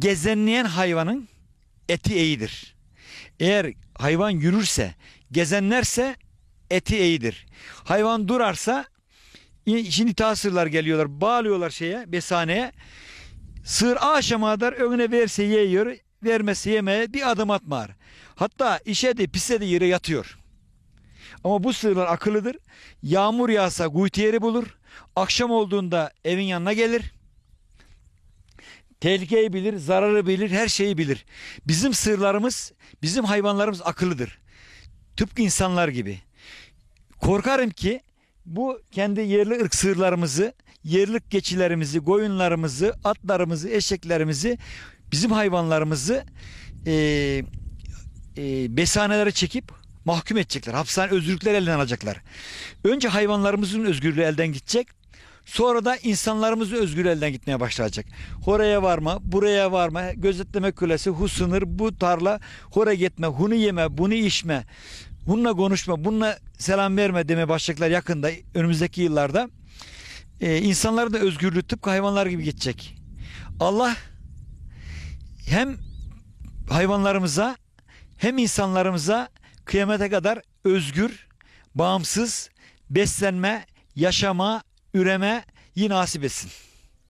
gezenleyen hayvanın eti iyidir. Eğer hayvan yürürse, gezenlerse eti iyidir. Hayvan durarsa şimdi tasırlar geliyorlar, bağlıyorlar şeye, besaneye. Sığır aşamadır, önüne verse yiyor, vermesi yemeğe bir adım atmar. Hatta işe de pise yere yatıyor. Ama bu sığırlar akıllıdır. Yağmur yağsa kuytu yeri bulur. Akşam olduğunda evin yanına gelir. Tehlikeyi bilir, zararı bilir, her şeyi bilir. Bizim sırlarımız, bizim hayvanlarımız akıllıdır. Tıpkı insanlar gibi. Korkarım ki bu kendi yerli ırk sığırlarımızı, yerli geçilerimizi, koyunlarımızı, atlarımızı, eşeklerimizi, bizim hayvanlarımızı e, e, besanelere çekip mahkum edecekler. Hapishane özgürlükler elden alacaklar. Önce hayvanlarımızın özgürlüğü elden gidecek. Sonra da insanlarımız özgür elden gitmeye başlayacak. Oraya varma, buraya varma, gözetleme kulesi, hu sınır, bu tarla, hora gitme, hunu yeme, bunu içme, bununla konuşma, bununla selam verme demeye başlayacaklar yakında, önümüzdeki yıllarda. Ee, insanlar da özgürlüğü tıpkı hayvanlar gibi geçecek. Allah hem hayvanlarımıza hem insanlarımıza kıyamete kadar özgür, bağımsız, beslenme, yaşama, üreme yine nasip etsin.